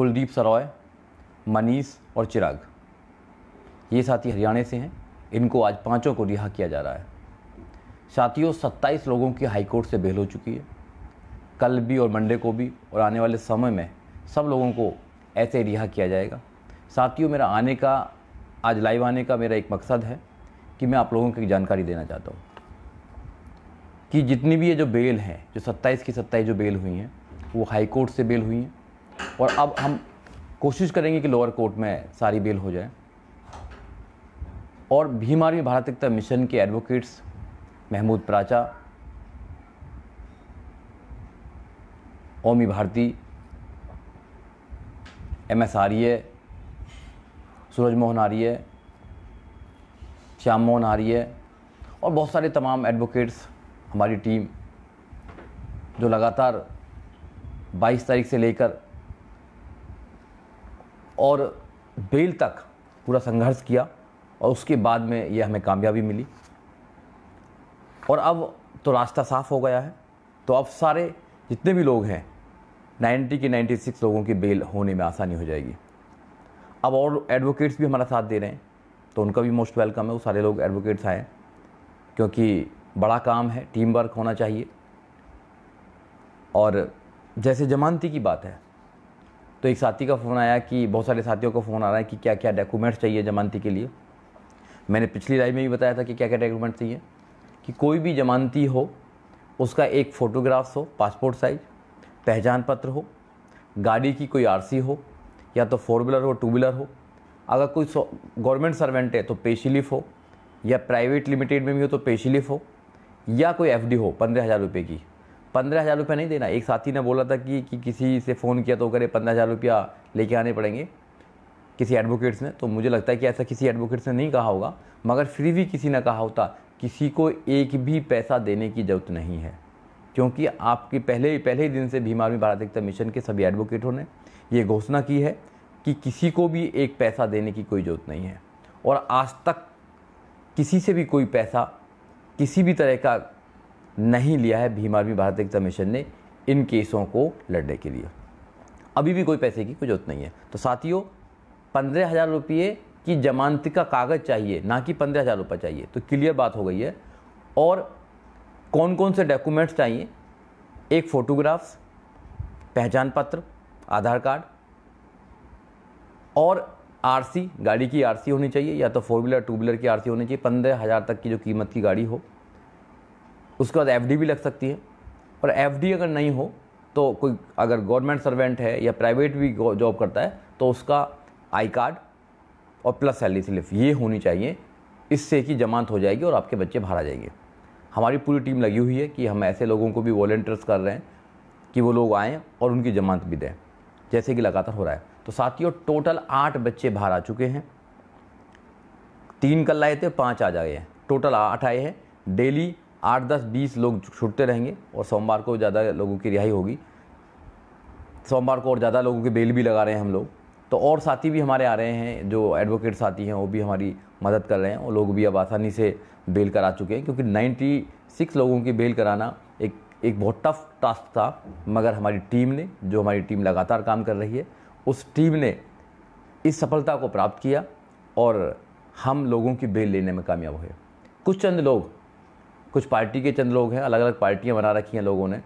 कुलदीप सरॉय मनीष और चिराग ये साथी हरियाणा से हैं इनको आज पांचों को रिहा किया जा रहा है साथियों 27 लोगों की हाईकोर्ट से बेल हो चुकी है कल भी और मंडे को भी और आने वाले समय में सब लोगों को ऐसे रिहा किया जाएगा साथियों मेरा आने का आज लाइव आने का मेरा एक मकसद है कि मैं आप लोगों की जानकारी देना चाहता हूँ कि जितनी भी ये जो बेल हैं जो 27 की 27 जो बेल हुई हैं वो हाईकोर्ट से बेल हुई हैं और अब हम कोशिश करेंगे कि लोअर कोर्ट में सारी बेल हो जाए और भीम आर्मी भारत एकता मिशन के advocates Mahmood Pracha Omi Bharti M S Arya Suraj Mohan Arya Shyam Mohan Arya और बहुत सारे तमाम एडवोकेट्स हमारी टीम जो लगातार 22 तारीख से लेकर और बेल तक पूरा संघर्ष किया और उसके बाद में ये हमें कामयाबी मिली और अब तो रास्ता साफ हो गया है तो अब सारे जितने भी लोग हैं 90 के 96 लोगों की बेल होने में आसानी हो जाएगी अब और एडवोकेट्स भी हमारा साथ दे रहे हैं तो उनका भी मोस्ट वेलकम है वो सारे लोग एडवोकेट्स आए क्योंकि बड़ा काम है टीम वर्क होना चाहिए और जैसे जमानती की बात है तो एक साथी का फ़ोन आया कि बहुत सारे साथियों का फ़ोन आ रहा है कि क्या क्या डॉक्यूमेंट्स चाहिए जमानती के लिए मैंने पिछली लाइव में भी बताया था कि क्या क्या डॉक्यूमेंट चाहिए कि कोई भी जमानती हो उसका एक फ़ोटोग्राफ्स हो पासपोर्ट साइज़ पहचान पत्र हो गाड़ी की कोई आर हो या तो फोर व्हीलर हो टू व्हीलर हो अगर कोई गवर्नमेंट सर्वेंट है तो पेशीलिफ हो या प्राइवेट लिमिटेड में भी हो तो पेशीलिफ हो या कोई एफ हो पंद्रह हज़ार रुपये की पंद्रह हज़ार रुपया नहीं देना एक साथी ने बोला था कि, कि किसी से फ़ोन किया तो करे पंद्रह हज़ार रुपया लेके आने पड़ेंगे किसी एडवोकेट्स ने तो मुझे लगता है कि ऐसा किसी एडवोकेट्स ने नहीं कहा होगा मगर फिर भी किसी ने कहा होता किसी को एक भी पैसा देने की ज़रूरत नहीं है क्योंकि आपके पहले पहले ही दिन से भीम आर्मी भारत एकता मिशन के सभी एडवोकेटों ने ये घोषणा की है कि किसी को भी एक पैसा देने की कोई ज़रूरत नहीं है और आज तक किसी से भी कोई पैसा किसी भी तरह का नहीं लिया है भीम आर्मी भारत एकता मिशन ने इन केसों को लड़ने के लिए अभी भी कोई पैसे की कोई जरूरत नहीं है तो साथियों पंद्रह हज़ार रुपये की जमानत का कागज़ चाहिए ना कि पंद्रह हज़ार रुपये चाहिए तो क्लियर बात हो गई है और कौन कौन से डॉक्यूमेंट्स चाहिए एक फ़ोटोग्राफ्स पहचान पत्र आधार कार्ड और आरसी गाड़ी की आरसी होनी चाहिए या तो फोर व्हीलर टू व्हीलर की आरसी होनी चाहिए पंद्रह हज़ार तक की जो कीमत की गाड़ी हो उसके बाद एफ भी लग सकती है पर एफ अगर नहीं हो तो कोई अगर गवर्नमेंट सर्वेंट है या प्राइवेट भी जॉब करता है तो उसका आई कार्ड और प्लस सैलरी स्लिप ये होनी चाहिए इससे कि जमानत हो जाएगी और आपके बच्चे बाहर आ जाएंगे हमारी पूरी टीम लगी हुई है कि हम ऐसे लोगों को भी वॉल्टियर्स कर रहे हैं कि वो लोग आएँ और उनकी जमानत भी दें जैसे कि लगातार हो रहा है तो साथियों टोटल आठ बच्चे बाहर आ चुके हैं तीन कल लाए थे पाँच आ जाए हैं टोटल आठ आए हैं डेली आठ दस बीस लोग छूटते रहेंगे और सोमवार को ज़्यादा लोगों की रिहाई होगी सोमवार को और ज़्यादा लोगों के बेल भी लगा रहे हैं हम लोग तो और साथी भी हमारे आ रहे हैं जो एडवोकेट साथी हैं वो भी हमारी मदद कर रहे हैं और लोग भी अब आसानी से बेल करा चुके हैं क्योंकि 96 लोगों की बेल कराना एक एक बहुत टफ टास्क था मगर हमारी टीम ने जो हमारी टीम लगातार काम कर रही है उस टीम ने इस सफलता को प्राप्त किया और हम लोगों की बेल लेने में कामयाब हुए कुछ चंद लोग कुछ पार्टी के चंद लोग हैं अलग अलग पार्टियाँ बना रखी हैं लोगों ने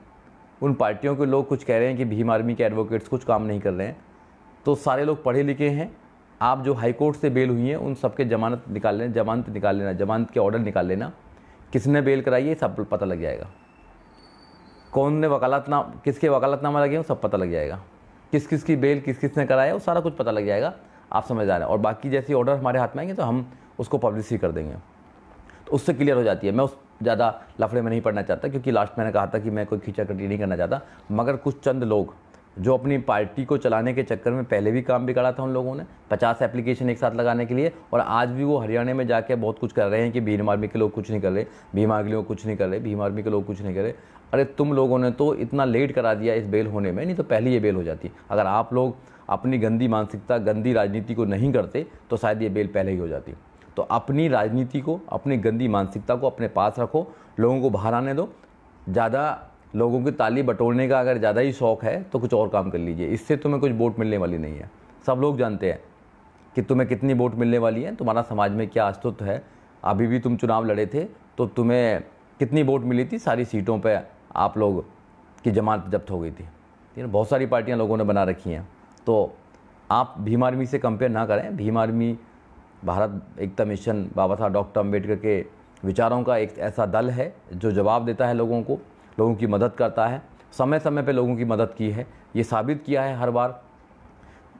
उन पार्टियों के लोग कुछ कह रहे हैं कि भीम आर्मी के एडवोकेट्स कुछ काम नहीं कर रहे हैं तो सारे लोग पढ़े लिखे हैं आप जो हाई कोर्ट से बेल हुई हैं उन सबके जमानत निकाल लेना जमानत निकाल लेना जमानत के ऑर्डर निकाल लेना किसने बेल कराई है सब पता लग जाएगा कौन ने वकालतनामा किसके वकालतनामा लगे हैं सब पता लग जाएगा किस किस की बेल किस किसने कराया वो सारा कुछ पता लग जाएगा आप समझ रहे हैं और बाकी जैसे ऑर्डर हमारे हाथ में आएंगे तो हम उसको पब्लिश ही कर देंगे तो उससे क्लियर हो जाती है मैं उस ज़्यादा लफड़े में नहीं पढ़ना चाहता क्योंकि लास्ट मैंने कहा था कि मैं कोई खींचा कटी नहीं करना चाहता मगर कुछ चंद लोग जो अपनी पार्टी को चलाने के चक्कर में पहले भी काम बिगाड़ा था उन लोगों ने पचास एप्लीकेशन एक साथ लगाने के लिए और आज भी वो हरियाणा में जाके बहुत कुछ कर रहे हैं कि भीम आर्मी के लोग कुछ नहीं कर रहे भीम आर्मी के लोग कुछ नहीं कर रहे भीम आर्मी के लोग कुछ नहीं कर रहे अरे तुम लोगों ने तो इतना लेट करा दिया इस बेल होने में नहीं तो पहले ये बेल हो जाती अगर आप लोग अपनी गंदी मानसिकता गंदी राजनीति को नहीं करते तो शायद ये बेल पहले ही हो जाती तो अपनी राजनीति को अपनी गंदी मानसिकता को अपने पास रखो लोगों को बाहर आने दो ज़्यादा लोगों की ताली बटोरने का अगर ज़्यादा ही शौक़ है तो कुछ और काम कर लीजिए इससे तुम्हें कुछ वोट मिलने वाली नहीं है सब लोग जानते हैं कि तुम्हें कितनी वोट मिलने वाली है तुम्हारा समाज में क्या अस्तित्व है अभी भी तुम चुनाव लड़े थे तो तुम्हें कितनी वोट मिली थी सारी सीटों पर आप लोग की जमात जब्त हो गई थी ठीक है बहुत सारी पार्टियाँ लोगों ने बना रखी हैं तो आप भीम आर्मी से कंपेयर ना करें Bhim army Bharat Ekta mission Baba Saheb doctor Ambedkar के विचारों का एक ऐसा दल है जो जवाब देता है लोगों को लोगों की मदद करता है समय समय पे लोगों की मदद की है ये साबित किया है हर बार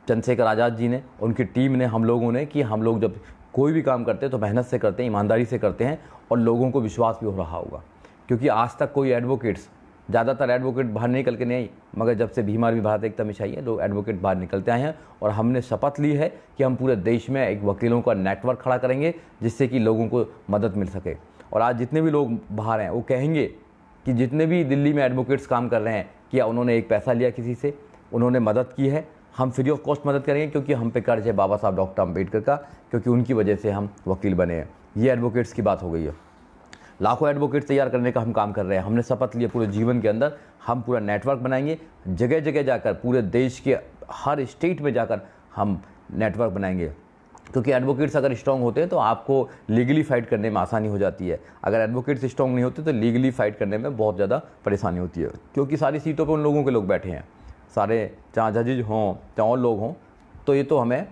चंद्रशेखर आज़ाद जी ने उनकी टीम ने हम लोगों ने कि हम लोग जब कोई भी काम करते हैं तो मेहनत से करते हैं ईमानदारी से करते हैं और लोगों को विश्वास भी हो रहा होगा क्योंकि आज तक कोई एडवोकेट्स ज़्यादातर एडवोकेट बाहर निकल के नहीं आई मगर जब से भीमार भी भारत एकता मिशाई लोग एडवोकेट बाहर निकलते आए हैं और हमने शपथ ली है कि हम पूरे देश में एक वकीलों का नेटवर्क खड़ा करेंगे जिससे कि लोगों को मदद मिल सके और आज जितने भी लोग बाहर हैं वो कहेंगे कि जितने भी दिल्ली में एडवोकेट्स काम कर रहे हैं कि उन्होंने एक पैसा लिया किसी से उन्होंने मदद की है हम फ्री ऑफ कॉस्ट मदद करेंगे क्योंकि हम पे कर्ज है बाबा साहब डॉक्टर अम्बेडकर का क्योंकि उनकी वजह से हम वकील बने हैं ये एडवोकेट्स की बात हो गई है लाखों एडवोकेट तैयार करने का हम काम कर रहे हैं हमने शपथ लिया पूरे जीवन के अंदर हम पूरा नेटवर्क बनाएंगे जगह जगह जाकर पूरे देश के हर स्टेट में जाकर हम नेटवर्क बनाएंगे क्योंकि एडवोकेट्स अगर स्ट्रांग होते हैं तो आपको लीगली फाइट करने में आसानी हो जाती है अगर एडवोकेट्स स्ट्रांग नहीं होते तो लीगली फाइट करने में बहुत ज़्यादा परेशानी होती है क्योंकि सारी सीटों पर उन लोगों के लोग बैठे हैं सारे चाहे जजेज हों चाहे और लोग हों तो ये तो हमें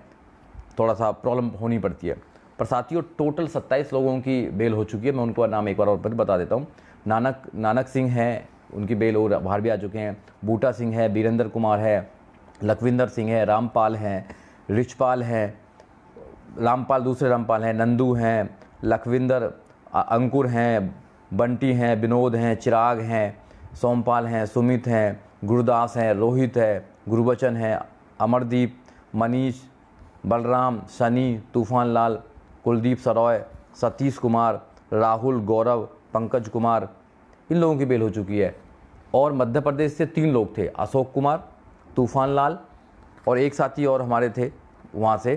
थोड़ा सा प्रॉब्लम होनी पड़ती है पर साथियों टोटल 27 लोगों की बेल हो चुकी है मैं उनको नाम एक बार और फिर बता देता हूँ नानक नानक सिंह हैं उनकी बेल और बाहर भी आ चुके हैं बूटा सिंह है बीरेंद्र कुमार है लखविंदर सिंह है रामपाल हैं रिचपाल हैं रामपाल दूसरे रामपाल हैं नंदू हैं लखविंदर अंकुर हैं बंटी हैं विनोद हैं चिराग हैं सोमपाल हैं सुमित हैं गुरुदास हैं रोहित है गुरुबचन हैं अमरदीप मनीष बलराम सनी तूफान लाल कुलदीप सरॉय सतीश कुमार राहुल गौरव पंकज कुमार इन लोगों की बेल हो चुकी है और मध्य प्रदेश से तीन लोग थे अशोक कुमार तूफान लाल और एक साथी और हमारे थे वहाँ से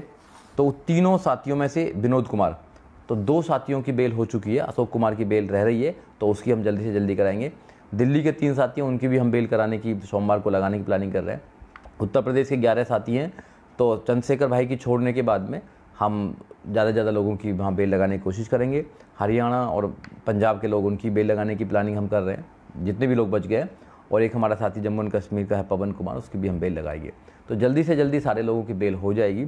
तो तीनों साथियों में से विनोद कुमार तो दो साथियों की बेल हो चुकी है अशोक कुमार की बेल रह रही है तो उसकी हम जल्दी से जल्दी कराएंगे दिल्ली के तीन साथी हैं उनकी भी हम बेल कराने की सोमवार को लगाने की प्लानिंग कर रहे हैं उत्तर प्रदेश के ग्यारह साथी हैं तो चंद्रशेखर भाई की छोड़ने के बाद में हम ज़्यादा से ज़्यादा लोगों की वहाँ बेल लगाने की कोशिश करेंगे हरियाणा और पंजाब के लोग उनकी बेल लगाने की प्लानिंग हम कर रहे हैं जितने भी लोग बच गए और एक हमारा साथी जम्मू एंड कश्मीर का है पवन कुमार उसकी भी हम बेल लगाएंगे तो जल्दी से जल्दी सारे लोगों की बेल हो जाएगी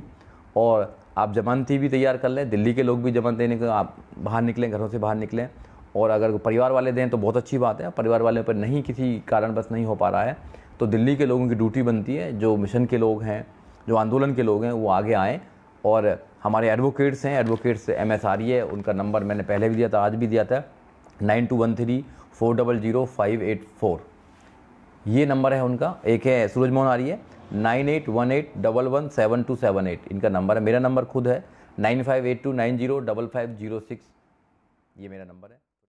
और आप जमानती भी तैयार कर लें दिल्ली के लोग भी जमानत देने का आप बाहर निकलें घरों से बाहर निकलें और अगर परिवार वाले दें तो बहुत अच्छी बात है परिवार वाले पर नहीं किसी बस नहीं हो पा रहा है तो दिल्ली के लोगों की ड्यूटी बनती है जो मिशन के लोग हैं जो आंदोलन के लोग हैं वो आगे आएँ और हमारे एडवोकेट्स हैं एडवोकेट्स एम एस आर है उनका नंबर मैंने पहले भी दिया था आज भी दिया था nine two one three four double zero five eight four ये नंबर है उनका एक है Suraj Mohan Arya nine eight one eight double one seven two seven eight इनका नंबर है मेरा नंबर खुद है nine five eight two nine zero double five zero six ये मेरा नंबर है